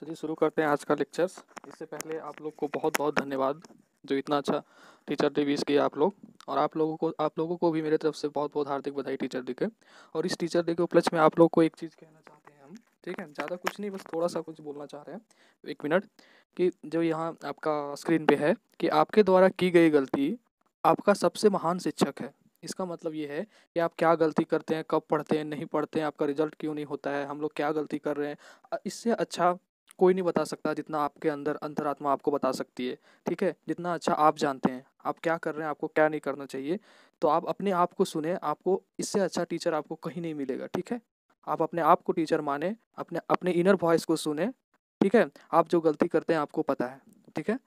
चलिए शुरू करते हैं आज का लेक्चर्स इससे पहले आप लोग को बहुत बहुत धन्यवाद जो इतना अच्छा टीचर डे विश किया आप लोग और आप लोगों को आप लोगों को भी मेरे तरफ से बहुत बहुत हार्दिक बधाई टीचर डे के और इस टीचर डे के उपलक्ष्य में आप लोग को एक चीज़ कहना चाहते हैं हम ठीक है ज़्यादा कुछ नहीं बस थोड़ा सा कुछ बोलना चाह रहे हैं एक मिनट कि जो यहाँ आपका स्क्रीन पे है कि आपके द्वारा की गई गलती आपका सबसे महान शिक्षक है इसका मतलब ये है कि आप क्या गलती करते हैं कब पढ़ते हैं नहीं पढ़ते हैं आपका रिजल्ट क्यों नहीं होता है हम लोग क्या गलती कर रहे हैं इससे अच्छा कोई नहीं बता सकता जितना आपके अंदर अंतरात्मा आपको बता सकती है ठीक है जितना अच्छा आप जानते हैं आप क्या कर रहे हैं आपको क्या नहीं करना चाहिए तो आप अपने आप को सुने आपको इससे अच्छा टीचर आपको कहीं नहीं मिलेगा ठीक है आप अपने आप को टीचर माने अपने अपने इनर वॉइस को सुने ठीक है आप जो गलती करते हैं आपको पता है ठीक है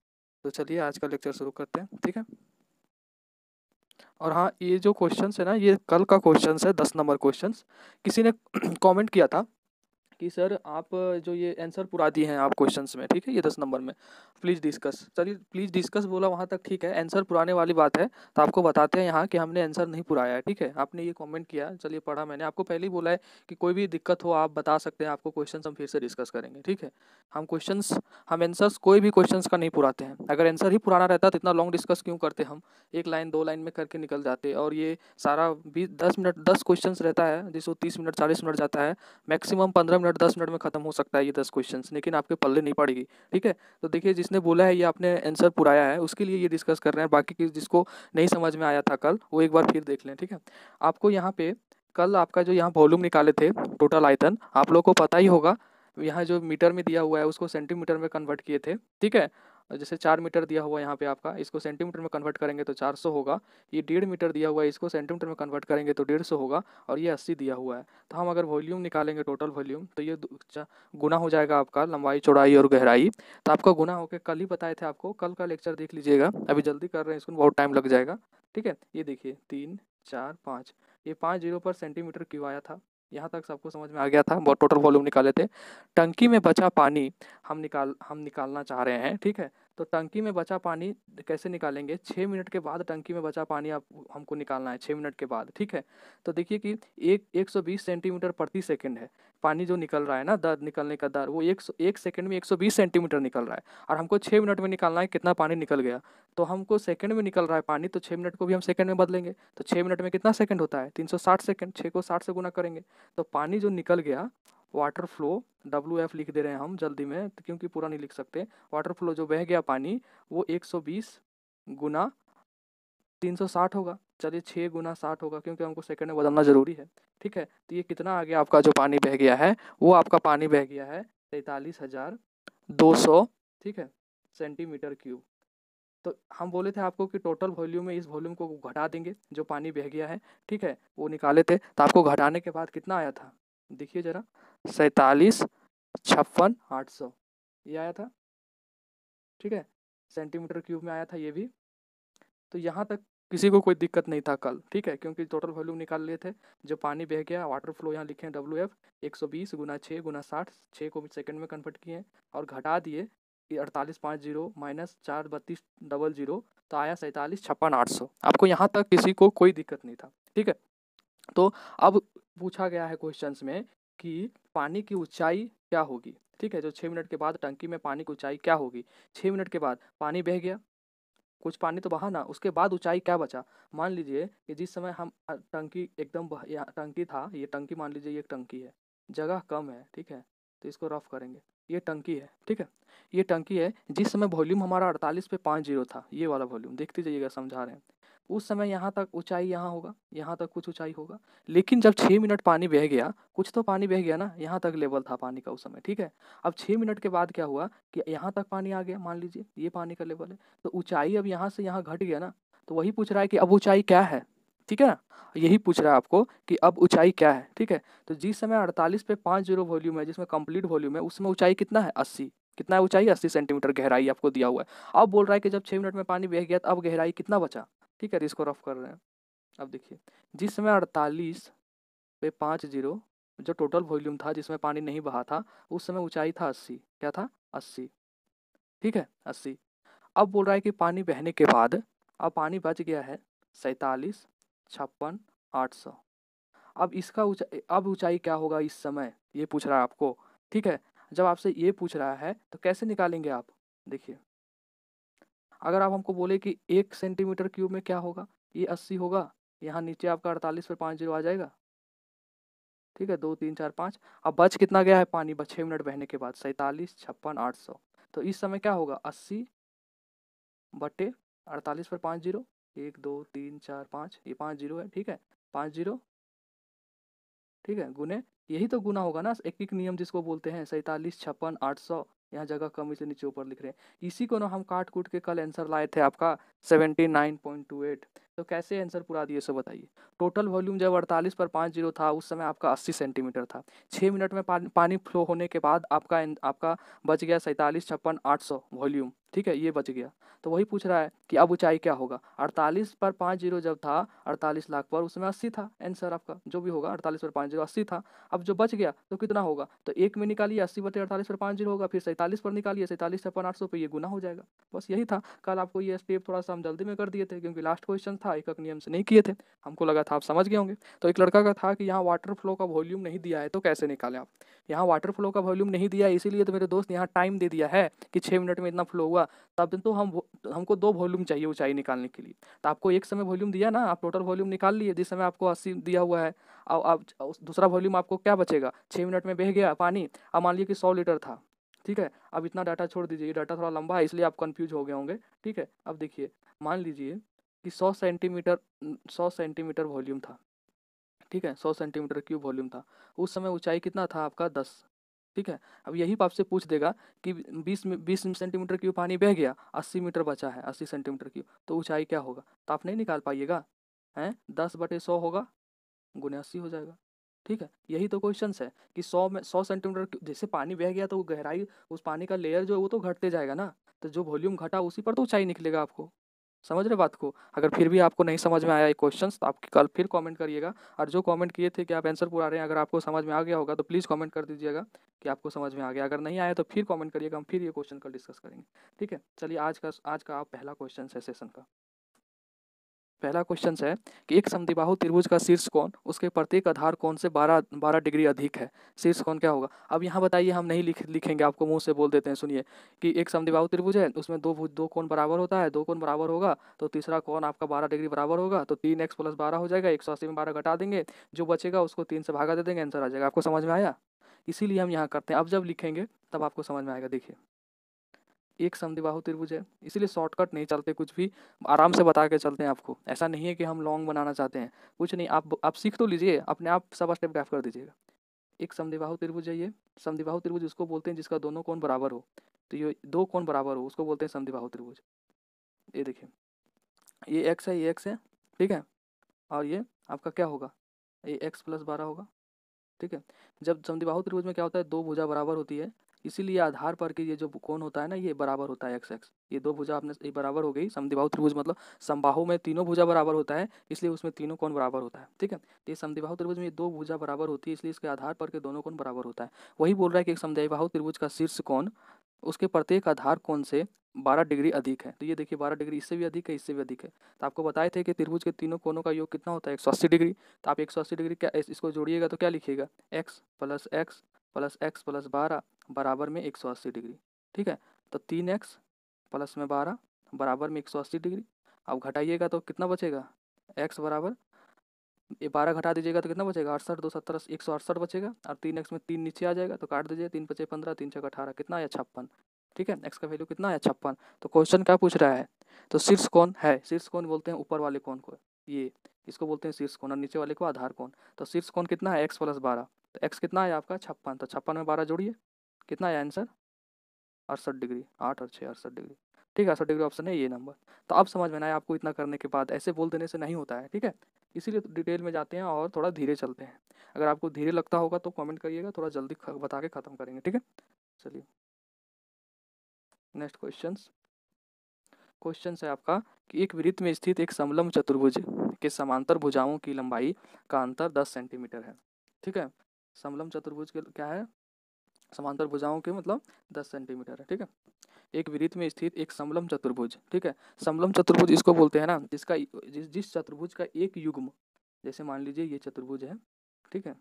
तो चलिए आज का लेक्चर शुरू करते हैं ठीक है और हाँ ये जो क्वेश्चन है ना ये कल का क्वेश्चन है दस नंबर क्वेश्चन किसी ने कमेंट किया था कि सर आप जो ये आंसर पूरा दिए हैं आप क्वेश्चन में ठीक है ये दस नंबर में प्लीज़ डिस्कस चलिए प्लीज़ डिस्कस बोला वहाँ तक ठीक है आंसर पुराने वाली बात है तो आपको बताते हैं यहाँ कि हमने आंसर नहीं पुराया है ठीक है आपने ये कॉमेंट किया चलिए पढ़ा मैंने आपको पहले ही बोला है कि कोई भी दिक्कत हो आप बता सकते हैं आपको क्वेश्चन हम फिर से डिस्कस करेंगे ठीक है हम क्वेश्चन हम एंसर्स कोई भी क्वेश्चन का नहीं पुराते हैं अगर आंसर ही पुराना रहता तो इतना लॉन्ग डिस्कस क्यों करते हम एक लाइन दो लाइन में करके निकल जाते और ये सारा बीस दस मिनट दस क्वेश्चन रहता है जिसको तीस मिनट चालीस मिनट जाता है मैक्सिमम पंद्रह मिनट मिनट दस मिनट में खत्म हो सकता है ये दस क्वेश्चन लेकिन आपके पल्ले नहीं पड़ेगी ठीक है तो देखिए जिसने बोला है ये आपने आंसर पुराया है उसके लिए ये डिस्कस कर रहे हैं बाकी जिसको नहीं समझ में आया था कल वो एक बार फिर देख लें ठीक है आपको यहाँ पे कल आपका जो यहाँ वॉल्यूम निकाले थे टोटल आयतन आप लोग को पता ही होगा यहाँ जो मीटर में दिया हुआ है उसको सेंटीमीटर में कन्वर्ट किए थे ठीक है जैसे चार मीटर दिया हुआ यहाँ पे आपका इसको सेंटीमीटर में कन्वर्ट करेंगे तो चार सौ होगा ये डेढ़ मीटर दिया हुआ है इसको सेंटीमीटर में कन्वर्ट करेंगे तो डेढ़ सौ होगा और ये अस्सी दिया हुआ है तो हम अगर वॉल्यूम निकालेंगे टोटल वॉल्यूम तो ये गुना हो जाएगा आपका लंबाई चौड़ाई और गहराई तो आपका गुना होकर कल ही बताए थे आपको कल का लेक्चर देख लीजिएगा अभी जल्दी कर रहे हैं इसको बहुत टाइम लग जाएगा ठीक है ये देखिए तीन चार पाँच ये पाँच जीरो पर सेंटीमीटर क्यों आया था यहाँ तक सबको समझ में आ गया था बहुत टोटल वॉल्यूम निकाले थे टंकी में बचा पानी हम निकाल हम निकालना चाह रहे हैं ठीक है तो टंकी में बचा पानी कैसे निकालेंगे छः मिनट के बाद टंकी में बचा पानी आप हमको निकालना है छः मिनट के बाद ठीक है तो देखिए कि एक एक सौ बीस सेंटीमीटर प्रति सेकंड है पानी जो निकल रहा है ना दर निकलने का दर वो एक एक सेकंड में एक सौ बीस सेंटीमीटर निकल रहा है और हमको छः मिनट में निकालना है कितना पानी निकल गया तो हमको सेकंड में निकल रहा है पानी तो छः मिनट को भी हम सेकंड में बदलेंगे तो छः मिनट में कितना सेकंड होता है तीन सौ साठ सेकेंड छः को साठ से गुना करेंगे तो पानी जो निकल गया वाटर फ्लो डब्ल्यू एफ लिख दे रहे हैं हम जल्दी में तो क्योंकि पूरा नहीं लिख सकते वाटर फ्लो जो बह गया पानी वो 120 गुना 360 होगा चलिए छः गुना साठ होगा क्योंकि हमको सेकंड में बदलना ज़रूरी है ठीक है तो ये कितना आ गया आपका जो पानी बह गया है वो आपका पानी बह गया है तैंतालीस हज़ार दो सौ ठीक है सेंटीमीटर क्यूब तो हम बोले थे आपको कि टोटल वॉल्यूम में इस वॉल्यूम को घटा देंगे जो पानी बह गया है ठीक है वो निकाले थे तो आपको घटाने के बाद कितना आया था देखिए जरा सैतालीस छप्पन आठ सौ ये आया था ठीक है सेंटीमीटर क्यूब में आया था ये भी तो यहाँ तक किसी को कोई दिक्कत नहीं था कल ठीक है क्योंकि टोटल वॉल्यूम निकाल लिए थे जो पानी बह गया वाटर फ्लो यहाँ लिखे हैं डब्ल्यू एफ एक सौ बीस गुना छः गुना साठ छः को सेकंड में कन्वर्ट किए और घटा दिए कि अड़तालीस पाँच जीरो माइनस चार बत्तीस डबल जीरो तो आया सैंतालीस छप्पन आठ सौ आपको यहाँ तक किसी को कोई दिक्कत नहीं था ठीक है तो अब पूछा गया है क्वेश्चन में कि पानी की ऊंचाई क्या होगी ठीक है जो छः मिनट के बाद टंकी में पानी की ऊंचाई क्या होगी छः मिनट के बाद पानी बह गया कुछ पानी तो बहा ना उसके बाद ऊंचाई क्या बचा मान लीजिए कि जिस समय हम टंकी एकदम टंकी था ये टंकी मान लीजिए ये टंकी है जगह कम है ठीक है तो इसको रफ करेंगे ये टंकी है ठीक है ये टंकी है जिस समय वॉल्यूम हमारा अड़तालीस पे पाँच जीरो था ये वाला वॉल्यूम देखते जाइएगा समझा रहे हैं उस समय यहाँ तक ऊंचाई यहाँ होगा यहाँ तक कुछ ऊंचाई होगा लेकिन जब छः मिनट पानी बह गया कुछ तो पानी बह गया ना यहाँ तक लेवल था पानी का उस समय ठीक है अब छः मिनट के बाद क्या हुआ कि यहाँ तक पानी आ गया मान लीजिए ये पानी का लेवल है तो ऊंचाई अब यहाँ से यहाँ घट गया ना तो वही पूछ रहा है कि अब ऊंचाई क्या है ठीक है ना यही पूछ रहा है आपको कि अब ऊंचाई क्या है ठीक है तो जिस समय अड़तालीस पे पाँच जीरो वॉल्यूम है जिसमें कंप्लीट वॉल्यूम है उसमें ऊंचाई कितना है अस्सी कितना ऊंचाई अस्सी सेंटीमीटर गहराई आपको दिया हुआ है अब बोल रहा है कि जब छः मिनट में पानी बह गया तो अब गहराई कितना बचा ठीक है इसको रफ कर रहे हैं अब देखिए जिस समय अड़तालीस पे पाँच जीरो जो टोटल वॉल्यूम था जिसमें पानी नहीं बहा था उस समय ऊंचाई था अस्सी क्या था अस्सी ठीक है अस्सी अब बोल रहा है कि पानी बहने के बाद अब पानी बच गया है सैतालीस छप्पन आठ सौ अब इसका ऊंचाई अब ऊंचाई क्या होगा इस समय ये पूछ रहा है आपको ठीक है जब आपसे ये पूछ रहा है तो कैसे निकालेंगे आप देखिए अगर आप हमको बोले कि एक सेंटीमीटर क्यूब में क्या होगा ये अस्सी होगा यहाँ नीचे आपका अड़तालीस पर पाँच जीरो आ जाएगा ठीक है दो तीन चार पाँच अब बच कितना गया है पानी बस छः मिनट बहने के बाद सैंतालीस छप्पन आठ सौ तो इस समय क्या होगा अस्सी बटे अड़तालीस पर पाँच जीरो एक दो तीन चार पाँच ये पाँच जीरो है ठीक है पाँच जीरो ठीक है गुने यही तो गुना होगा ना एक एक नियम जिसको बोलते हैं सैंतालीस छप्पन आठ सौ यहाँ जगह कम से नीचे ऊपर लिख रहे हैं इसी को ना हम काट कूट के कल आंसर लाए थे आपका seventy nine point two eight तो कैसे आंसर पूरा दिए सो बताइए टोटल वॉल्यूम जब अड़तालीस पर पाँच जीरो था उस समय आपका अस्सी सेंटीमीटर था छः मिनट में पानी पानी फ्लो होने के बाद आपका आपका बच गया सैंतालीस छप्पन आठ सौ वॉल्यूम ठीक है ये बच गया तो वही पूछ रहा है कि अब ऊंचाई क्या होगा अड़तालीस पर पाँच जीरो जब था अड़तालीस लाख पर उसमें अस्सी था आंसर आपका जो भी होगा अड़तालीस पर पाँच जीरो अस्सी था अब जो बच गया तो कितना होगा तो एक में निकालिए अस्सी बटे अड़तालीस पर पाँच जीरो होगा फिर सैंतालीस पर निकालिए सैंतालीस छप्पन आठ सौ पर ये गुना हो जाएगा बस यही था कल आपको ये स्टेप थोड़ा सा हम जल्दी में कर दिए थे क्योंकि लास्ट क्वेश्चन था था एक नियम से नहीं किए थे हमको लगा था आप समझ गए होंगे तो एक लड़का का था कि यहाँ वाटर फ्लो का वॉल्यूम नहीं दिया है तो कैसे निकालें आप यहाँ वाटर फ्लो का वॉल्यूम नहीं दिया इसीलिए तो मेरे दोस्त यहाँ टाइम दे दिया है कि छः मिनट में इतना फ्लो हुआ तब तो हम हमको दो वॉल्यूम चाहिए ऊंचाई निकालने के लिए तो आपको एक समय वॉल्यूम दिया ना आप टोटल वॉल्यूम निकाल लिए जिस समय आपको अस्सी दिया हुआ है और अब दूसरा वॉल्यूम आपको क्या बचेगा छः मिनट में बह गया पानी अब मान लीजिए कि सौ लीटर था ठीक है अब इतना डाटा छोड़ दीजिए ये डाटा थोड़ा लंबा है इसलिए आप कन्फ्यूज हो गए होंगे ठीक है अब देखिए मान लीजिए कि 100 सेंटीमीटर 100 सेंटीमीटर वॉल्यूम था ठीक है 100 सेंटीमीटर क्यूब वॉल्यूम था उस समय ऊंचाई कितना था आपका 10 ठीक है अब यही आपसे पूछ देगा कि 20 बीस सेंटीमीटर क्यूब पानी बह गया 80 मीटर बचा है 80 सेंटीमीटर क्यूब तो ऊंचाई क्या होगा तो आप नहीं निकाल पाइएगा हैं दस बटे सौ होगा गुने अस्सी हो जाएगा ठीक है यही तो क्वेश्चन है कि सौ में सौ सेंटीमीटर जैसे पानी बह गया तो गहराई उस पानी का लेयर जो है वो तो घटते जाएगा ना तो जो वॉल्यूम घटा उसी पर तो ऊंचाई निकलेगा आपको समझ रहे बात को अगर फिर भी आपको नहीं समझ में आया ये क्वेश्चन तो आप कल फिर कमेंट करिएगा और जो कमेंट किए थे कि आप आंसर पूरा रहे हैं अगर आपको समझ में आ गया होगा तो प्लीज़ कमेंट कर दीजिएगा कि आपको समझ में आ गया अगर नहीं आया तो फिर कमेंट करिएगा हम फिर ये क्वेश्चन कल डिस्कस करेंगे ठीक है चलिए आज का आज का आप पहला क्वेश्चन है सेशन का पहला क्वेश्चन है कि एक समिबाहु त्रिभुज का शीर्ष कौन उसके प्रत्येक आधार कौन से बारह बारह डिग्री अधिक है शीर्ष कौन क्या होगा अब यहाँ बताइए हम नहीं लिख लिखेंगे आपको मुंह से बोल देते हैं सुनिए कि एक समिबाहु त्रिभुज है उसमें दो दो कौन बराबर होता है दो कौन बराबर होगा तो तीसरा कौन आपका बारह डिग्री बराबर होगा तो तीन एक्स प्लस बारह हो जाएगा एक सौ अस्सी में बारह घटा देंगे जो बचेगा उसको तीन से भागा दे देंगे आंसर आ जाएगा आपको समझ में आया इसीलिए हम यहाँ करते हैं अब जब लिखेंगे तब आपको समझ में आएगा देखिए एक समदिबाहु त्रिभुज है इसीलिए शॉर्टकट नहीं चलते कुछ भी आराम से बता के चलते हैं आपको ऐसा नहीं है कि हम लॉन्ग बनाना चाहते हैं कुछ नहीं आप आप सीख तो लीजिए अपने आप सब स्टेप ग्राफ कर दीजिएगा एक समदिबाहु त्रिभुज है ये संधिवाहु त्रिभुज उसको बोलते हैं जिसका दोनों कोण बराबर हो तो ये दो कोण बराबर हो उसको बोलते हैं संधिवाहु त्रिभुज ये देखिए ये एक्स है ये एक्स है ठीक है और ये आपका क्या होगा ये एक्स प्लस बारह होगा ठीक है जब समदिबाहु त्रिभुज में क्या होता है दो भुजा बराबर होती है इसीलिए आधार पर कि ये जो कौन होता है ना ये बराबर होता है एक्स एक्स ये दो भुजा आपने ये बराबर हो गई समदिबाहु त्रिभुज मतलब समबाहु में तीनों भुजा बराबर होता है इसलिए उसमें तीनों कौन बराबर होता है ठीक है तो ये समदिभाव त्रिभुज में दो भुजा बराबर होती है इसलिए इसके आधार पर के दोनों कौन बराबर होता है वही बोल रहा है कि एक समदिबाहु त्रिभुज का शीर्ष कौन उसके प्रत्येक आधार कौन से बारह डिग्री अधिक है तो ये देखिए बारह डिग्री इससे भी अधिक है इससे भी अधिक है तो आपको बताए थे कि त्रिभुज के तीनों कोनों का योग कितना होता है एक सौ अस्सी डिग्री तो आप एक सौ अस्सी डिग्री क्या इसको जोड़िएगा तो क्या लिखिएगा X plus X plus X plus बारह बराबर में एक सौ अस्सी डिग्री ठीक है तो तीन एक्स प्लस में बारह बराबर में एक सौ अस्सी डिग्री अब घटाइएगा तो कितना बचेगा एक्स बराबर ये बारह घटा दीजिएगा तो कितना बचेगा अड़सठ दो सत्तर एक सौ अड़सठ बचेगा और तीन एक्स में तीन नीचे आ जाएगा तो काट दीजिए तीन पचे पंद्रह तीन छः अठारह कितना आया छप्पन ठीक है एक्स का वैल्यू कितना है छप्पन तो क्वेश्चन क्या पूछ रहा है तो शीर्ष कौन है शीर्ष कौन बोलते हैं ऊपर वाले कौन को ये इसको बोलते हैं शीर्ष कौन और नीचे वाले को आधार कौन तो शीर्ष कौन कितना है एक्स प्लस बारह एक्स कितना है आपका छप्पन तो छप्पन में बारह जोड़िए कितना है आंसर अड़सठ डिग्री आठ और छः अड़सठ डिग्री ठीक है अड़सठ डिग्री ऑप्शन है ये नंबर तो अब समझ में आया आपको इतना करने के बाद ऐसे बोल देने से नहीं होता है ठीक है इसीलिए डिटेल तो में जाते हैं और थोड़ा धीरे चलते हैं अगर आपको धीरे लगता होगा तो कमेंट करिएगा थोड़ा जल्दी बता के ख़त्म करेंगे ठीक है चलिए नेक्स्ट क्वेश्चन क्वेश्चन है आपका कि एक वृत्त में स्थित एक समलम चतुर्भुज के समांतर भुजाओं की लंबाई का अंतर दस सेंटीमीटर है ठीक है समलम चतुर्भुज के क्या है समांतर भुजाओं के मतलब दस सेंटीमीटर है ठीक है एक विरित में स्थित एक समलम चतुर्भुज ठीक है समलम चतुर्भुज इसको बोलते हैं ना जिसका जिस जिस चतुर्भुज का एक युग्म जैसे मान लीजिए ये चतुर्भुज है ठीक है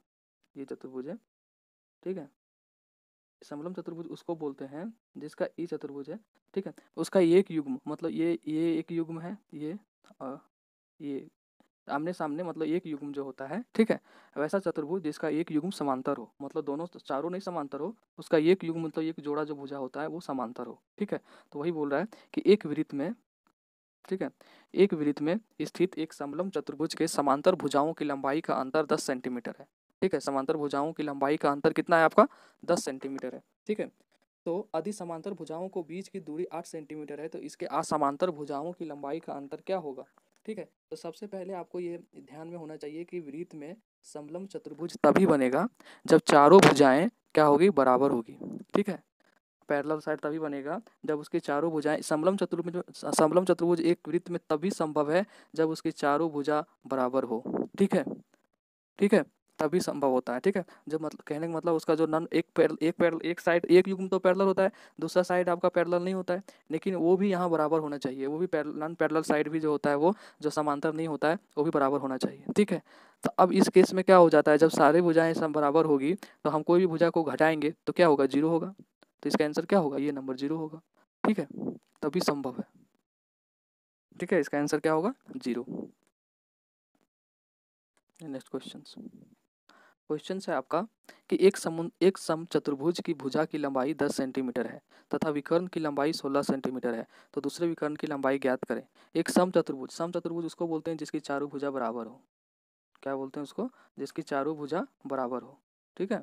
ये चतुर्भुज है ठीक है समलम चतुर्भुज उसको बोलते हैं जिसका ई चतुर्भुज है ठीक है उसका एक युग्म मतलब ये ये एक युग्म है ये आ, ये आमने सामने मतलब एक युग्म जो होता है ठीक है वैसा चतुर्भुज जिसका एक युग्म समांतर हो मतलब दोनों चारों नहीं समांतर हो उसका एक युग्म मतलब एक जोड़ा जो भुजा होता है वो समांतर हो ठीक है तो वही बोल रहा है कि एक वृत्त में ठीक है एक वृत्त में स्थित एक समलम चतुर्भुज के समांतर भुजाओं की लंबाई का अंतर दस सेंटीमीटर है ठीक है समांतर भुजाओं की लंबाई का अंतर कितना है आपका दस सेंटीमीटर है ठीक है तो अधि समांतर भुजाओं को बीच की दूरी आठ सेंटीमीटर है तो इसके असमांतर भुजाओं की लंबाई का अंतर क्या होगा ठीक है तो सबसे पहले आपको ये ध्यान में होना चाहिए कि वृत्त में समलम चतुर्भुज तभी बनेगा जब चारों भुजाएं क्या होगी बराबर होगी ठीक है पैरल साइड तभी बनेगा जब उसकी चारों भुजाएं समलम चतुर्भुज समलम चतुर्भुज एक वृत्त में तभी संभव है जब उसकी चारों भुजा बराबर हो ठीक है ठीक है तभी संभव होता है ठीक है जब मतलब कहने का मतलब उसका जो नन एक पैरल एक पैरल एक साइड एक में तो पैरल होता है दूसरा साइड आपका पैरल नहीं होता है लेकिन वो भी यहाँ बराबर होना चाहिए वो भी नन पैरल साइड भी जो होता है वो जो समांतर नहीं होता है वो भी बराबर होना चाहिए ठीक है तो अब इस केस में क्या हो जाता है जब सारे भुजाएँ सब बराबर होगी तो हम कोई भी भुजा को घटाएंगे तो क्या होगा जीरो होगा तो इसका आंसर क्या होगा ये नंबर जीरो होगा ठीक है तभी संभव है ठीक है इसका आंसर क्या होगा जीरो नेक्स्ट क्वेश्चन क्वेश्चन है आपका कि एक समुद्र एक सम चतुर्भुज की भुजा की लंबाई 10 सेंटीमीटर है तथा विकर्ण की लंबाई 16 सेंटीमीटर है तो दूसरे विकर्ण की लंबाई ज्ञात करें एक सम चतुर्भुज सम चतुर्भुज उसको बोलते हैं जिसकी चारों भुजा बराबर हो क्या बोलते हैं उसको जिसकी चारों भुजा बराबर हो ठीक है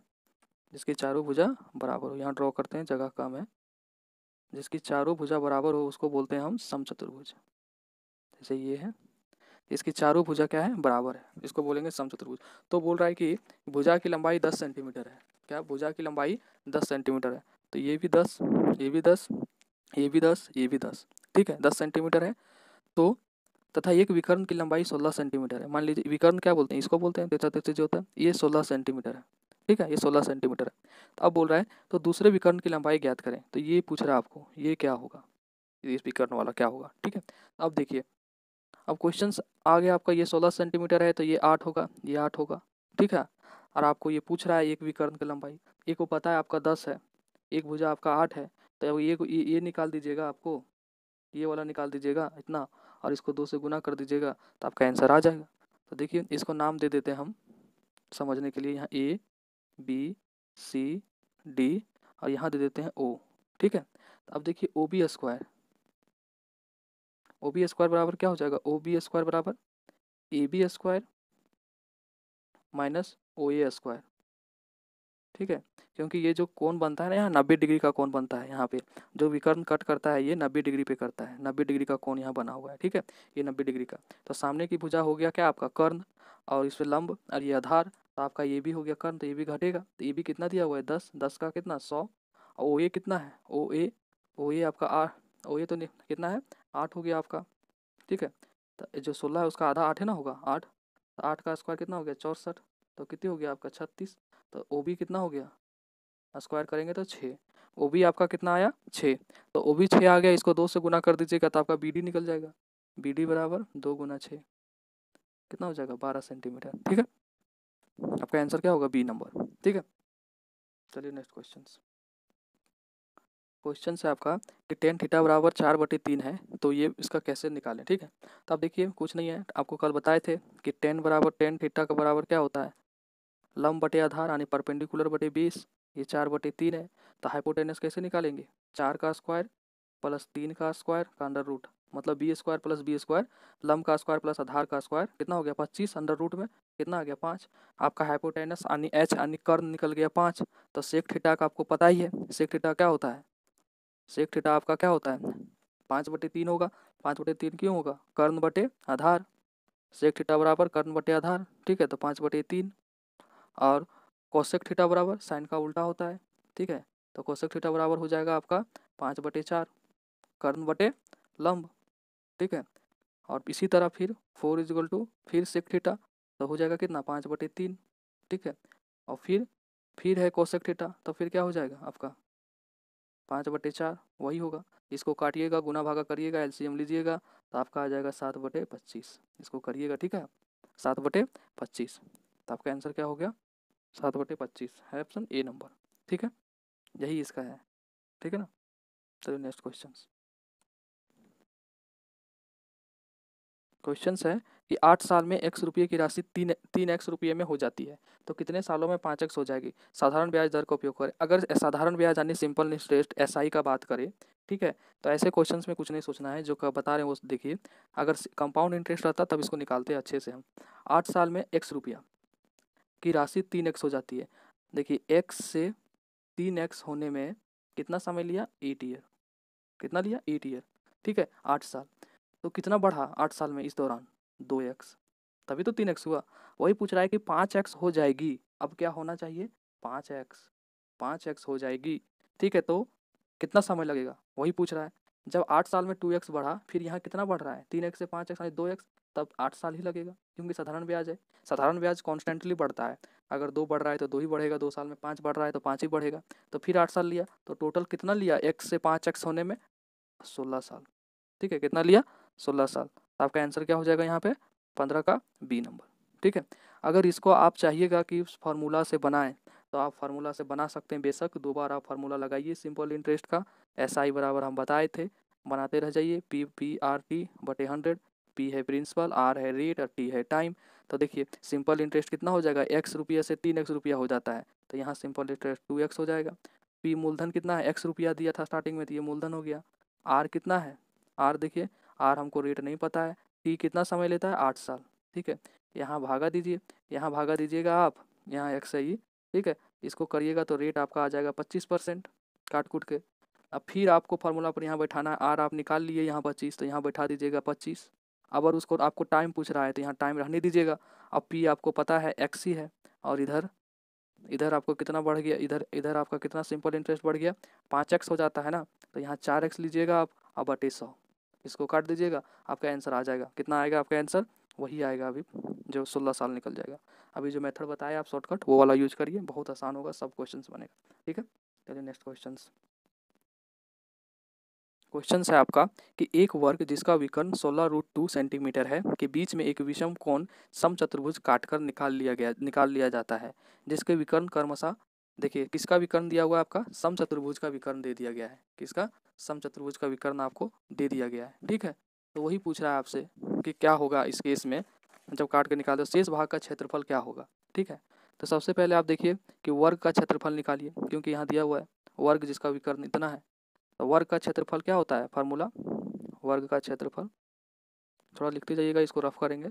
जिसकी चारों भुजा बराबर हो यहाँ ड्रॉ करते हैं जगह कम है जिसकी चारों भुजा बराबर हो उसको बोलते हैं हम सम चतुर्भुज जैसे ये है इसकी चारों भुजा क्या है बराबर है इसको बोलेंगे समचतुर्भुज तो बोल रहा है कि भुजा की लंबाई दस सेंटीमीटर है क्या भुजा की लंबाई दस सेंटीमीटर है तो ये भी दस ये भी दस ये भी दस ये भी दस ठीक है दस सेंटीमीटर है तो तथा एक विकर्ण की लंबाई सोलह सेंटीमीटर है मान लीजिए विकर्ण क्या बोलते हैं इसको बोलते हैं तेचा तेची जो होता है ये सोलह सेंटीमीटर है ठीक है ये सोलह सेंटीमीटर है तो अब बोल रहा है तो दूसरे विकर्ण की लंबाई ज्ञात करें तो ये पूछ रहा है आपको ये क्या होगा इस विकर्ण वाला क्या होगा ठीक है अब देखिए अब क्वेश्चन आ गया आपका ये सोलह सेंटीमीटर है तो ये आठ होगा ये आठ होगा ठीक है और आपको ये पूछ रहा है एक विकर्ण की लंबाई एक को पता है आपका दस है एक भुजा आपका आठ है तो ये ये निकाल दीजिएगा आपको ये वाला निकाल दीजिएगा इतना और इसको दो से गुना कर दीजिएगा तो आपका आंसर आ जाएगा तो देखिए इसको नाम दे देते हैं हम समझने के लिए यहाँ ए बी सी डी और यहाँ दे देते हैं ओ ठीक है तो अब देखिए O B square O B square बराबर क्या हो जाएगा ओ बी स्क्वायर बराबर A B square minus O A square ठीक है क्योंकि ये जो कोण बनता है ना यहाँ नब्बे डिग्री का कोण बनता है यहाँ पे जो विकर्ण कट करता है ये नब्बे डिग्री पे करता है नब्बे डिग्री का कोण यहाँ बना हुआ है ठीक है ये नब्बे डिग्री का तो सामने की भुजा हो गया क्या आपका कर्ण और इस पर लंब और ये आधार तो आपका ये भी हो गया कर्ण तो ये भी घटेगा तो ये भी कितना दिया हुआ है दस दस का कितना सौ ओ ए कितना है ओ ए ओ ए आपका आठ और ये तो नहीं कितना है आठ हो गया आपका ठीक है तो जो सोलह है उसका आधा आठ है ना होगा आठ तो आठ का स्क्वायर कितना हो गया चौंसठ तो कितनी हो गया आपका छत्तीस तो ओ बी कितना हो गया स्क्वायर करेंगे तो छः ओ बी आपका कितना आया छः तो ओ बी छः आ गया इसको दो से गुना कर दीजिएगा तो आपका बी डी निकल जाएगा बी डी बराबर दो गुना छः कितना हो जाएगा बारह सेंटीमीटर ठीक है आपका आंसर क्या होगा बी नंबर ठीक है चलिए नेक्स्ट क्वेश्चन क्वेश्चन है आपका कि टेन थीटा बराबर चार बटे तीन है तो ये इसका कैसे निकालें ठीक है तो आप देखिए कुछ नहीं है आपको कल बताए थे कि टेन बराबर टेन थीटा का बराबर क्या होता है लम बटे आधार यानी परपेंडिकुलर बटे बीस ये चार बटे तीन है तो हाइपोटेनस कैसे निकालेंगे चार का स्क्वायर प्लस तीन का स्क्वायर का अंडर रूट मतलब B square plus B square लम का स्क्वायर प्लस आधार का स्क्वायर कितना हो गया पच्चीस अंडर रूट में कितना आ गया पाँच आपका हाइपोटेनस यानी एच यानी कर्न निकल गया पाँच तो सेक थीटा का आपको पता ही है सेक थीटा क्या होता है सेक थीटा आपका क्या होता है पाँच बटे तीन होगा पाँच बटे तीन क्यों होगा कर्ण बटे आधार सेक थीटा बराबर कर्ण बटे आधार ठीक है तो पाँच बटे तीन और कौशिक थीटा बराबर साइन का उल्टा होता है ठीक है तो कौशिक थीटा बराबर हो जाएगा आपका पाँच बटे चार कर्ण बटे लंब ठीक है और इसी तरह फिर फोर इजगल टू फिर सेक थीटा तो हो जाएगा कितना पाँच बटे तीन ठीक है और फिर फिर है कौशिक थीटा तो फिर क्या हो जाएगा आपका पाँच बटे चार वही होगा इसको काटिएगा गुना भागा करिएगा एलसीएम लीजिएगा तो आपका आ जाएगा सात बटे पच्चीस इसको करिएगा ठीक है सात बटे पच्चीस तो आपका आंसर क्या हो गया सात बटे पच्चीस है ऑप्शन ए नंबर ठीक है यही इसका है ठीक है ना चलो नेक्स्ट क्वेश्चन क्वेश्चन है कि आठ साल में एक्स रुपये की राशि तीन तीन एक्स रुपये में हो जाती है तो कितने सालों में पाँच एक्स हो जाएगी साधारण ब्याज दर का उपयोग करें अगर साधारण ब्याज यानी सिंपल इंटरेस्ट एस का बात करें ठीक है तो ऐसे क्वेश्चन में कुछ नहीं सोचना है जो बता रहे हैं वो देखिए अगर कंपाउंड इंटरेस्ट रहता तब इसको निकालते हैं अच्छे से हम आठ साल में एक्स रुपया की राशि तीन एक्स हो जाती है देखिए एक्स से तीन एक्स होने में कितना समय लिया एट ईयर कितना लिया एट ईयर ठीक है आठ साल तो कितना बढ़ा आठ साल में इस दौरान दो एक्स तभी तो तीन एक्स हुआ वही पूछ रहा है कि पाँच एक्स हो जाएगी अब क्या होना चाहिए पाँच एक्स पाँच एक्स हो जाएगी ठीक है तो कितना समय लगेगा वही पूछ रहा है जब आठ साल में टू एक्स बढ़ा फिर यहाँ कितना बढ़ रहा है तीन एक्स से पाँच एक्स दो एक्स तब आठ साल ही लगेगा क्योंकि साधारण ब्याज है साधारण ब्याज कॉन्स्टेंटली बढ़ता है अगर दो बढ़ रहा है तो दो ही बढ़ेगा दो साल में पाँच बढ़ रहा है तो पाँच ही बढ़ेगा तो फिर आठ साल लिया तो टोटल कितना लिया एक्स से पाँच एक्स होने में सोलह साल ठीक है कितना लिया सोलह साल तो आपका आंसर क्या हो जाएगा यहाँ पे पंद्रह का बी नंबर ठीक है अगर इसको आप चाहिएगा कि उस फार्मूला से बनाएं तो आप फार्मूला से बना सकते हैं बेशक दो बार आप फार्मूला लगाइए सिंपल इंटरेस्ट का एस आई बराबर हम बताए थे बनाते रह जाइए पी पी आर टी बटे हंड्रेड पी है प्रिंसिपल आर है रेट और टी है टाइम तो देखिए सिंपल इंटरेस्ट कितना हो जाएगा एक्स रुपया से तीन एक्स रुपया हो जाता है तो यहाँ सिंपल इंटरेस्ट टू एक्स हो जाएगा पी मूलधन कितना है एक्स रुपया दिया था स्टार्टिंग में तो ये मूलधन हो गया आर कितना है आर देखिए आर हमको रेट नहीं पता है टी कितना समय लेता है आठ साल ठीक है यहाँ भागा दीजिए यहाँ भागा दीजिएगा आप यहाँ एक्स है ही ठीक है इसको करिएगा तो रेट आपका आ जाएगा पच्चीस परसेंट काट कूट के अब फिर आपको फार्मूला पर यहाँ बैठाना है आर आप निकाल लिए यहाँ पच्चीस तो यहाँ बैठा दीजिएगा पच्चीस अगर उसको आपको टाइम पूछ रहा है तो यहाँ टाइम रहने दीजिएगा अब पी आपको पता है एक्स ही है और इधर इधर आपको कितना बढ़ गया इधर इधर आपका कितना सिंपल इंटरेस्ट बढ़ गया पाँच एक्स हो जाता है ना तो यहाँ चार एक्स लीजिएगा आप अब अटे सौ इसको काट दीजिएगा आपका आंसर आ जाएगा कितना आएगा आपका आंसर वही आएगा अभी जो सोलह साल निकल जाएगा अभी जो मेथड बताया आप शॉर्टकट वो वाला यूज करिए बहुत आसान होगा सब क्वेश्चन बनेगा ठीक है चलिए नेक्स्ट क्वेश्चन क्वेश्चन है आपका कि एक वर्ग जिसका विकर्ण सोलह रूट टू सेंटीमीटर है के बीच में एक विषम कोण समचतुर्भुज काटकर निकाल लिया गया निकाल लिया जाता है जिसके विकर्ण कर्मशा देखिए किसका विकर्ण दिया हुआ है आपका सम चतुर्भुज का विकर्ण दे दिया गया है किसका सम चतुर्भुज का विकर्ण आपको दे दिया गया है ठीक है तो वही पूछ रहा है आपसे कि क्या होगा इस केस में जब काट के निकालते दो शेष भाग का क्षेत्रफल क्या होगा ठीक है तो सबसे पहले आप देखिए कि वर्ग का क्षेत्रफल निकालिए क्योंकि यहाँ दिया हुआ है वर्ग जिसका विकर्ण इतना है तो वर्ग का क्षेत्रफल क्या होता है फार्मूला वर्ग का क्षेत्रफल थोड़ा लिखते जाइएगा इसको रफ करेंगे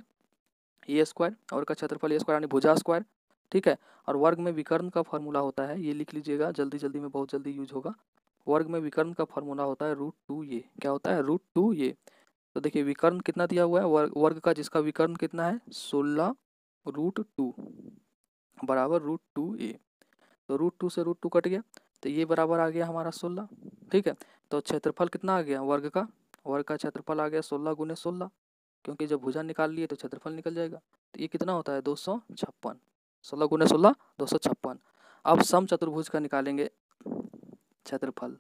ए स्क्वायर और का क्षेत्रफल ए स्क्वायर यानी भुजा स्क्वायर ठीक है और वर्ग में विकर्ण का फॉर्मूला होता है ये लिख लीजिएगा जल्दी जल्दी में बहुत जल्दी यूज होगा वर्ग में विकर्ण का फॉर्मूला होता है रूट टू ये क्या होता है रूट टू ये तो देखिए विकर्ण कितना दिया हुआ है वर्ग वर्ग का जिसका विकर्ण कितना है सोलह रूट टू बराबर रूट टू ए तो रूट टू से रूट टू कट गया तो ये बराबर आ गया हमारा सोलह ठीक है तो क्षेत्रफल कितना आ गया वर्ग का वर्ग का क्षेत्रफल आ गया सोलह गुने सोलह क्योंकि जब भुजा निकाल लिए तो क्षेत्रफल निकल जाएगा तो ये कितना होता है दो सौ छप्पन सोलह गुना सोलह दो सौ छप्पन अब सम चतुर्भुज का निकालेंगे क्षेत्रफल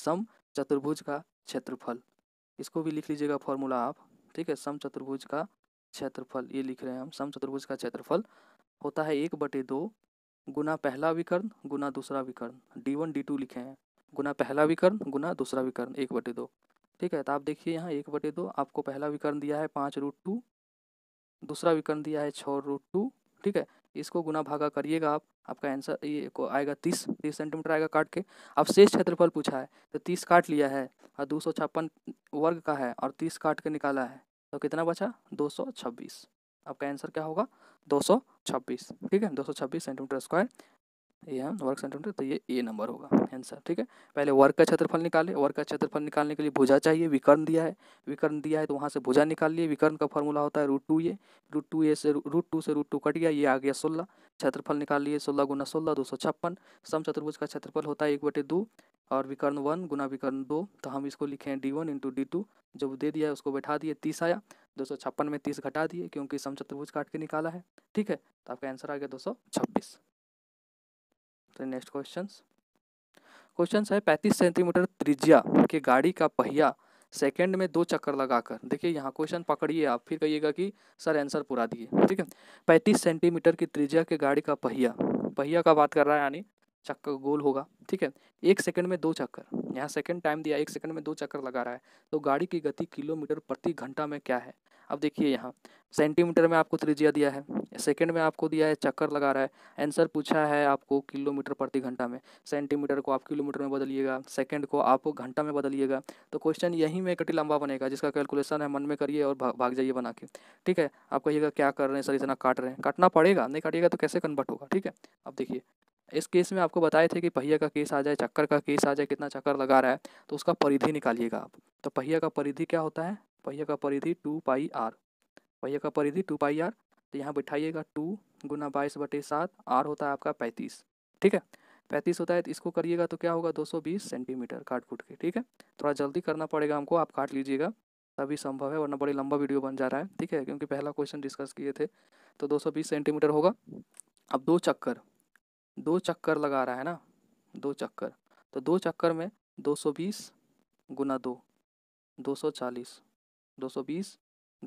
सम चतुर्भुज का क्षेत्रफल इसको भी लिख लीजिएगा फॉर्मूला आप ठीक है सम चतुर्भुज का क्षेत्रफल ये लिख रहे हैं हम सम चतुर्भुज का क्षेत्रफल होता है एक बटे दो गुना पहला विकर्ण गुना दूसरा विकर्ण डी वन डी टू लिखे हैं गुना पहला विकर्ण गुना दूसरा विकर्ण एक बटे दो ठीक है तो आप देखिए यहाँ एक बटे दो आपको पहला विकर्ण दिया है पाँच रूट टू दूसरा विकर्ण दिया है छः रूट टू ठीक है इसको गुना भागा करिएगा आप आपका आंसर ये को आएगा तीस तीस सेंटीमीटर आएगा काट के अब शेष क्षेत्रफल पूछा है तो तीस काट लिया है और दो सौ छप्पन वर्ग का है और तीस काट के निकाला है तो कितना बचा दो सौ छब्बीस आपका आंसर क्या होगा दो सौ छब्बीस ठीक है दो सौ छब्बीस सेंटीमीटर स्क्वायर ये हम वर्क सेंटीमीटर तो ये ए नंबर होगा आंसर ठीक है पहले वर्क का क्षेत्रफल निकाले वर्क का क्षेत्रफल निकालने के लिए भुजा चाहिए विकर्ण दिया है विकर्ण दिया है तो वहाँ से भुजा निकाल लिए विकर्ण का फॉर्मूला होता है root two A root two A से रूट टू से रूट टू कट गया ये आ गया सोलह क्षेत्रफल निकाल लिए सोलह गुना सोलह दो सौ छप्पन सम चतुर्भुज का क्षेत्रफल होता है एक बटे दो और विकर्ण वन गुना विकर्ण दो तो हम इसको लिखे हैं D one into D two जब दे दिया है उसको बैठा दिए तीस आया दो सौ छप्पन में तीस घटा दिए क्योंकि सम चतुर्भुज काट के निकाला है ठीक है तो आपका आंसर आ गया दो सौ छब्बीस तो नेक्स्ट क्वेश्चन क्वेश्चन है पैंतीस सेंटीमीटर त्रिज्या के गाड़ी का पहिया सेकेंड में दो चक्कर लगाकर देखिए यहाँ क्वेश्चन पकड़िए आप फिर कहिएगा कि सर आंसर पूरा दिए ठीक है पैंतीस सेंटीमीटर की त्रिज्या के गाड़ी का पहिया पहिया का बात कर रहा है यानी चक्कर गोल होगा ठीक है एक सेकंड में दो चक्कर यहाँ सेकंड टाइम दिया एक सेकंड में दो चक्कर लगा रहा है तो गाड़ी की गति किलोमीटर प्रति घंटा में क्या है अब देखिए यहाँ सेंटीमीटर में आपको त्रिज्या दिया है सेकंड में आपको दिया है चक्कर लगा रहा है आंसर पूछा है आपको किलोमीटर प्रति घंटा में सेंटीमीटर को आप किलोमीटर में बदलिएगा सेकंड को आप घंटा में बदलिएगा तो क्वेश्चन यहीं में कटी लंबा बनेगा जिसका कैलकुलेशन है मन में करिए और भाग भाग जाइए बना के ठीक है आप कहिएगा क्या कर रहे हैं सर इतना काट रहे हैं काटना पड़ेगा नहीं काटिएगा तो कैसे कन्वर्ट होगा ठीक है अब देखिए इस केस में आपको बताए थे कि पहिया का केस आ जाए चक्कर का केस आ जाए कितना चक्कर लगा रहा है तो उसका परिधि निकालिएगा आप तो पहिया का परिधि क्या होता है पहिया का परिधि टू पाई आर पहिया का परिधि टू पाई आर तो यहाँ बिठाइएगा टू गुना बाईस बटे सात आर होता है आपका पैंतीस ठीक है पैंतीस होता है तो इसको करिएगा तो क्या होगा दो सौ बीस सेंटीमीटर काट कूट के ठीक है थोड़ा जल्दी करना पड़ेगा हमको आप काट लीजिएगा तभी संभव है वरना बड़ी लंबा वीडियो बन जा रहा है ठीक है क्योंकि पहला क्वेश्चन डिस्कस किए थे तो दो सेंटीमीटर होगा अब दो चक्कर दो चक्कर लगा रहा है ना दो चक्कर तो दो चक्कर में 220 गुना दो दो सौ चालीस दो सौ बीस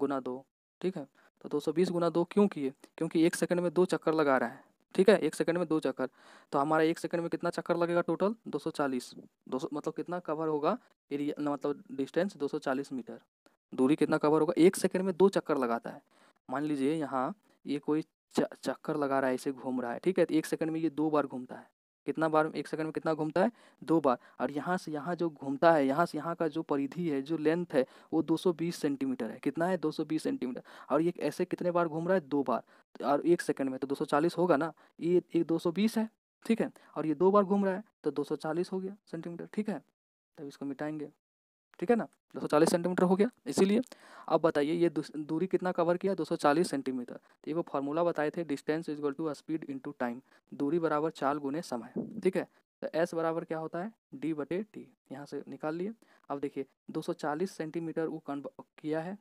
गुना दो ठीक है तो दो सौ बीस गुना दो क्यों किए क्योंकि एक सेकंड में दो चक्कर लगा रहा है ठीक है एक सेकंड में दो चक्कर तो हमारा एक सेकंड में कितना चक्कर लगेगा टोटल 240 सौ मतलब कितना कवर होगा एरिया मतलब डिस्टेंस 240 मीटर दूरी कितना कवर होगा एक सेकंड में दो चक्कर लगाता है मान लीजिए यहाँ ये कोई चक्कर लगा रहा है ऐसे घूम रहा है ठीक है तो एक सेकंड में ये दो बार घूमता है कितना बार एक सेकंड में कितना घूमता है दो बार और यहाँ से यहाँ जो घूमता है यहाँ से यहाँ का जो परिधि है जो लेंथ है वो 220 सेंटीमीटर है कितना है 220 सेंटीमीटर और ये ऐसे कितने बार घूम रहा है दो बार तो और एक सेकंड में तो 240 होगा ना ये एक 220 है ठीक है और ये दो बार घूम रहा है तो दो हो गया सेंटीमीटर ठीक है तब इसको मिटाएंगे ठीक है ना 240 सेंटीमीटर हो गया इसीलिए अब बताइए ये दूरी कितना कवर किया 240 सेंटीमीटर तो ये वो फार्मूला बताए थे distance is equal to speed into time दूरी बराबर चाल गुने समय ठीक है तो एस बराबर क्या होता है डी बटे टी यहाँ से निकाल लिए अब देखिए 240 सेंटीमीटर वो कन्व किया है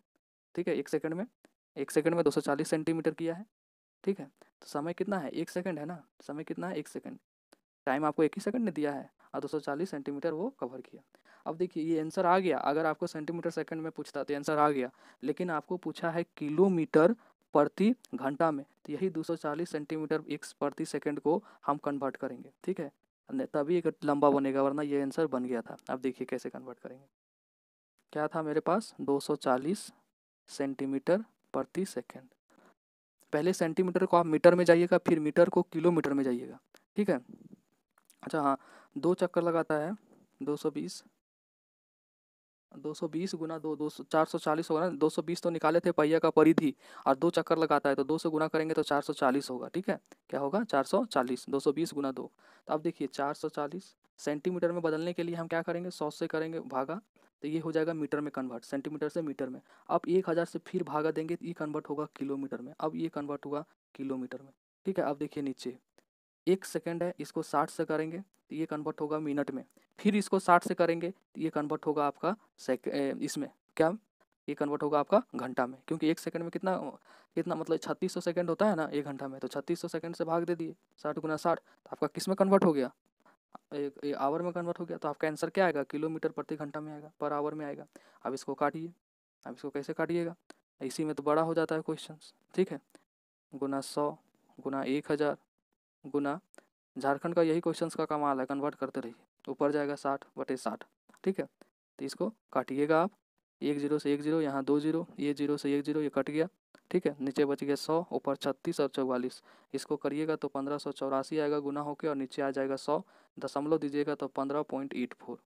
ठीक है एक सेकेंड में एक सेकेंड में चालीस सेंटीमीटर किया है ठीक है तो समय कितना है एक सेकेंड है ना समय कितना है एक सेकेंड टाइम आपको एक ही सेकंड ने दिया है और 240 सेंटीमीटर वो कवर किया अब देखिए ये आंसर आ गया अगर आपको सेंटीमीटर सेकंड में पूछता तो आंसर आ गया लेकिन आपको पूछा है किलोमीटर प्रति घंटा में तो यही 240 सेंटीमीटर एक प्रति सेकंड को हम कन्वर्ट करेंगे ठीक है तभी एक लंबा बनेगा वरना ये आंसर बन गया था अब देखिए कैसे कन्वर्ट करेंगे क्या था मेरे पास 240 सेंटीमीटर प्रति सेकंड पहले सेंटीमीटर को आप मीटर में जाइएगा फिर मीटर को किलोमीटर में जाइएगा ठीक है अच्छा हाँ दो चक्कर लगाता है 220 दो सौ बीस गुना दो दो सौ चार सौ चालीस होगा ना दो सौ बीस तो निकाले थे पहिया का परिधि और दो चक्कर लगाता है तो दो सौ गुना करेंगे तो चार सौ चालीस होगा ठीक है क्या होगा चार सौ चालीस दो सौ बीस गुना दो तो अब देखिए चार सौ चालीस सेंटीमीटर में बदलने के लिए हम क्या करेंगे सौ से करेंगे भागा तो ये हो जाएगा मीटर में कन्वर्ट सेंटीमीटर से मीटर में अब एक हज़ार से फिर भागा देंगे तो ये कन्वर्ट होगा किलोमीटर में अब ये कन्वर्ट हुआ किलोमीटर में ठीक है अब देखिए नीचे एक सेकेंड है इसको साठ से करेंगे तो ये कन्वर्ट होगा मिनट में फिर इसको साठ से करेंगे तो ये कन्वर्ट होगा आपका इसमें क्या ये कन्वर्ट होगा आपका घंटा में क्योंकि एक सेकंड में कितना कितना मतलब छत्तीस सौ सेकेंड होता है ना एक घंटा में तो छत्तीस सौ सेकेंड से भाग दे दिए साठ गुना साठ तो आपका किस में कन्वर्ट हो गया एक आवर में कन्वर्ट हो गया तो आपका आंसर क्या आएगा किलोमीटर प्रति घंटा में आएगा पर आवर में आएगा अब इसको काटिए अब इसको कैसे काटिएगा इसी में तो बड़ा हो जाता है क्वेश्चन ठीक है गुना सौ गुना एक हज़ार गुना झारखंड का यही क्वेश्चन का कमाल है कन्वर्ट करते रहिए ऊपर जाएगा साठ बटे साठ ठीक है तो इसको काटिएगा आप एक जीरो से एक जीरो यहाँ दो जीरो ये जीरो से एक जीरो ये कट गया ठीक है नीचे बच गया सौ ऊपर छत्तीस और चौवालीस इसको करिएगा तो पंद्रह सौ चौरासी आएगा गुना होकर और नीचे आ जाएगा सौ दशमलव दीजिएगा तो पंद्रह पॉइंट एट फोर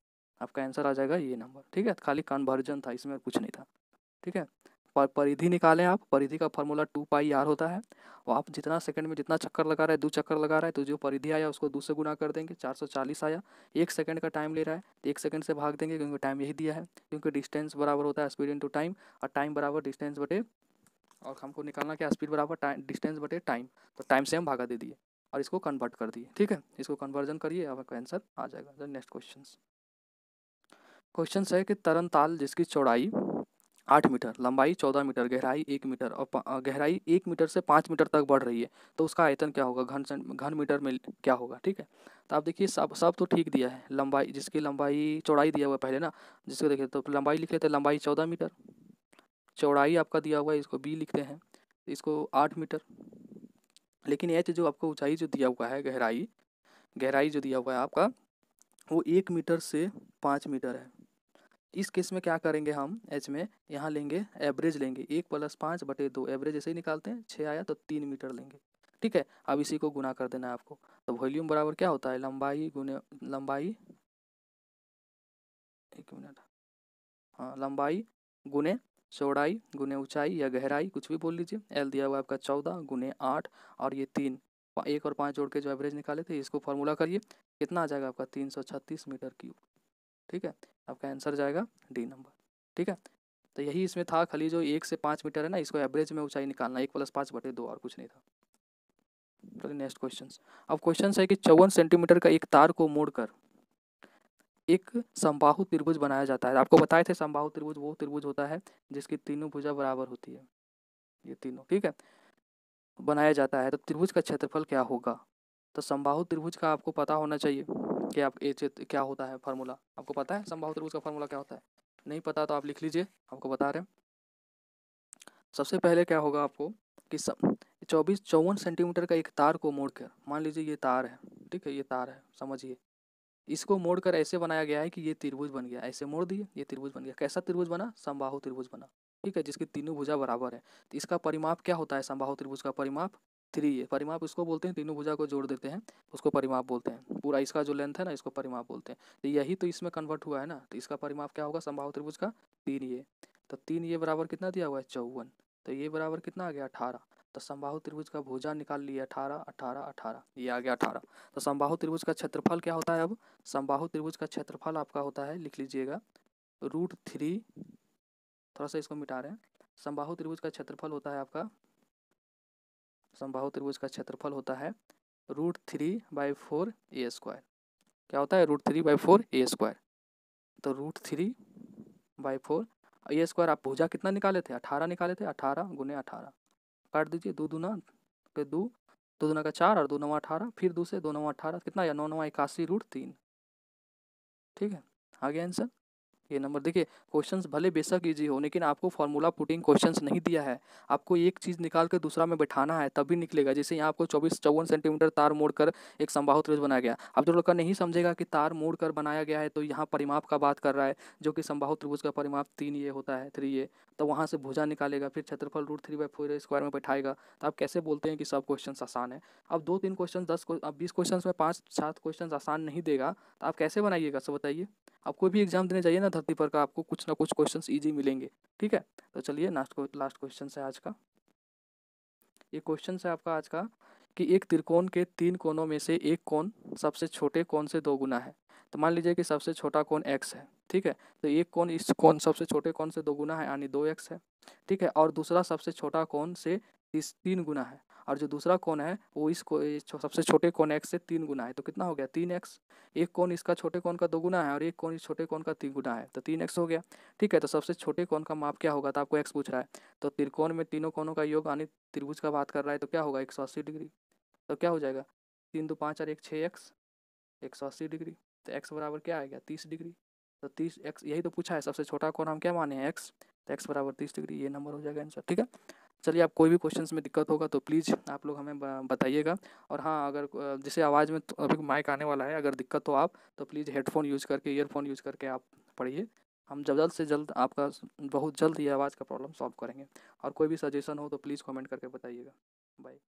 आपका आंसर आ जाएगा ये नंबर ठीक है खाली कन्वर्जन था इसमें कुछ नहीं था ठीक है पर परिधि निकालें आप परिधि का फॉर्मूला टू पाई आर होता है और आप जितना सेकंड में जितना चक्कर लगा रहा है दो चक्कर लगा रहा है तो जो परिधि आया उसको दो से गुना कर देंगे चार सौ चालीस आया एक सेकंड का टाइम ले रहा है तो एक सेकंड से भाग देंगे क्योंकि टाइम यही दिया है क्योंकि डिस्टेंस बराबर होता है स्पीड टू टाइम और टाइम बराबर डिस्टेंस बटे और हमको निकालना क्या स्पीड बराबर टाइम डिस्टेंस बटे टाइम तो टाइम से हम भागा दे दिए और इसको कन्वर्ट कर दिए ठीक है इसको कन्वर्जन करिए आपका आंसर आ जाएगा नेक्स्ट क्वेश्चन क्वेश्चन है कि तरन ताल जिसकी चौड़ाई आठ मीटर लंबाई चौदह मीटर गहराई एक मीटर और गहराई एक मीटर से पाँच मीटर तक बढ़ रही है तो उसका आयतन क्या होगा घन घन मीटर में क्या होगा ठीक है तो आप देखिए सब सब तो ठीक दिया है लंबाई जिसकी लंबाई चौड़ाई दिया हुआ है पहले ना जिसको देखिए तो लंबाई लिख लेते हैं लंबाई चौदह मीटर चौड़ाई आपका दिया हुआ है इसको बी लिखते हैं इसको आठ मीटर लेकिन एच जो आपको ऊँचाई जो दिया हुआ है गहराई गहराई जो दिया हुआ है आपका वो एक मीटर से पाँच मीटर है इस केस में क्या करेंगे हम एच में यहाँ लेंगे एवरेज लेंगे एक प्लस पाँच बटे दो एवरेज ऐसे ही निकालते हैं छः आया तो तीन मीटर लेंगे ठीक है अब इसी को गुना कर देना है आपको तो वॉल्यूम बराबर क्या होता है लंबाई गुने लंबाई एक मिनट हाँ लंबाई गुने चौड़ाई गुने ऊंचाई या गहराई कुछ भी बोल लीजिए एल दिया हुआ आपका चौदह गुने आठ और ये तीन एक और पाँच जोड़ के जो एवरेज निकाले थे इसको फॉर्मूला करिए कितना आ जाएगा आपका तीन सौ छत्तीस मीटर क्यूब ठीक है आपका आंसर जाएगा डी नंबर ठीक है तो यही इसमें था खाली जो एक से पाँच मीटर है ना इसको एवरेज में ऊंचाई निकालना एक प्लस पाँच बटे दो और कुछ नहीं था चलिए नेक्स्ट क्वेश्चन अब क्वेश्चन है कि चौवन सेंटीमीटर का एक तार को मोड़कर एक समबाहु त्रिभुज बनाया जाता है आपको बताए थे समबाहु त्रिभुज वो त्रिभुज होता है जिसकी तीनों भुजा बराबर होती है ये तीनों ठीक है बनाया जाता है तो त्रिभुज का क्षेत्रफल क्या होगा तो समबाहु त्रिभुज का आपको पता होना चाहिए कि आप ए क्षेत्र क्या होता है फार्मूला आपको पता है संभाव त्रिभुज का फार्मूला क्या होता है नहीं पता तो आप लिख लीजिए आपको बता रहे हैं सबसे पहले क्या होगा आपको कि सब चौबीस चौवन सेंटीमीटर का एक तार को मोड़कर मान लीजिए ये तार है ठीक है ये तार है समझिए इसको मोड़कर ऐसे बनाया गया है कि ये त्रिभुज बन गया ऐसे मोड़ दिए ये त्रिभुज बन गया कैसा त्रिभुज बना समबाहु त्रिभुज बना ठीक है जिसकी तीनों भुजा बराबर है तो इसका परिमाप क्या होता है समबाहु त्रिभुज का परिमाप थ्री है परिमाप इसको बोलते हैं तीनों भुजा को जोड़ देते हैं उसको परिमाप बोलते हैं पूरा इसका जो लेंथ है ना इसको परिमाप बोलते हैं तो यही तो इसमें कन्वर्ट हुआ है ना तो इसका परिमाप क्या होगा संभाव त्रिभुज का तीन ये तो तीन ये बराबर कितना दिया हुआ है चौवन तो ये बराबर कितना आ गया अठारह तो संभाव त्रिभुज का भुजा निकाल लिया अठारह अठारह अठारह ये आ गया अठारह तो संभाव त्रिभुज का क्षेत्रफल क्या होता है अब संभाव त्रिभुज का क्षेत्रफल आपका होता है लिख लीजिएगा रूट थ्री थोड़ा सा इसको मिटा रहे हैं संभाव त्रिभुज का क्षेत्रफल होता है आपका समबाहु त्रिभुज का क्षेत्रफल होता है root three by four a square क्या होता है root three by four a square तो root three by four a square आप भुजा कितना निकाले थे अठारह निकाले थे अठारह गुने अठारह काट दीजिए दो दूना के दो दो दूना का चार और दो नवा अठारह फिर दो से दो नवा अठारह कितना या नौ नवा इक्यासी रूट तीन ठीक है आगे आंसर ये नंबर देखिए क्वेश्चंस भले बेशक ईजी हो लेकिन आपको फॉर्मूला पुटिंग क्वेश्चंस नहीं दिया है आपको एक चीज़ निकाल कर दूसरा में बैठाना है तभी निकलेगा जैसे यहाँ आपको चौबीस चौवन सेंटीमीटर तार मोड़ कर एक संभाव त्रिभुज बनाया गया अब जो लोग का नहीं समझेगा कि तार मोड़ कर बनाया गया है तो यहाँ परिमाप का बात कर रहा है जो कि संभाव त्रिभुज का परिमाप तीन ये होता है थ्री ये तो वहाँ से भुजा निकालेगा फिर क्षेत्रफल root three by four square में बैठाएगा तो आप कैसे बोलते हैं कि सब क्वेश्चन आसान है अब दो तीन क्वेश्चन दस अब बीस क्वेश्चन में पाँच सात क्वेश्चन आसान नहीं देगा तो आप कैसे बनाइएगा सब बताइए आप कोई भी एग्जाम देने जाइए ना धरती पेपर का आपको कुछ ना कुछ क्वेश्चंस इजी मिलेंगे ठीक है तो चलिए लास्ट लास्ट क्वेश्चन है आज का ये क्वेश्चन है आपका आज का कि एक त्रिकोण के तीन कोनों में से एक कोण सबसे छोटे कोण से दो गुना है तो मान लीजिए कि सबसे छोटा कोण एक्स है ठीक है तो एक कोण इस कोण सबसे छोटे कोण से दो गुना है यानी दो एक्स है ठीक है और दूसरा सबसे छोटा कोण से तीन गुना है और जो दूसरा कोण है वो इस को सबसे छोटे कोण एक्स से तीन गुना है तो कितना हो गया तीन एक्स एक कोण इसका छोटे कोण का दो गुना है और एक कोण इस छोटे कोण का तीन गुना है तो तीन एक्स हो गया ठीक है तो सबसे छोटे कोण का माप क्या होगा तो आपको एक्स पूछ रहा है तो त्रिकोण में तीनों कोणों का योग यानी त्रिभुज का बात कर रहा है तो क्या होगा एक सौ अस्सी डिग्री तो क्या हो जाएगा तीन दो पाँच और एक छः एक्स एक सौ अस्सी डिग्री तो एक्स बराबर क्या आएगा तीस डिग्री तो तीस एक्स यही तो पूछा है सबसे छोटा कोण हम क्या माने एक्स तो एक्स बराबर तीस डिग्री ये नंबर हो जाएगा आंसर ठीक है चलिए आप कोई भी क्वेश्चन में दिक्कत होगा तो प्लीज़ आप लोग हमें बताइएगा और हाँ अगर जैसे आवाज़ में तो अभी माइक आने वाला है अगर दिक्कत हो आप तो प्लीज़ हेडफोन यूज़ करके ईयरफोन यूज़ करके आप पढ़िए हम जल्द से जल्द आपका बहुत जल्द ये आवाज़ का प्रॉब्लम सॉल्व करेंगे और कोई भी सजेशन हो तो प्लीज़ कमेंट करके बताइएगा बाय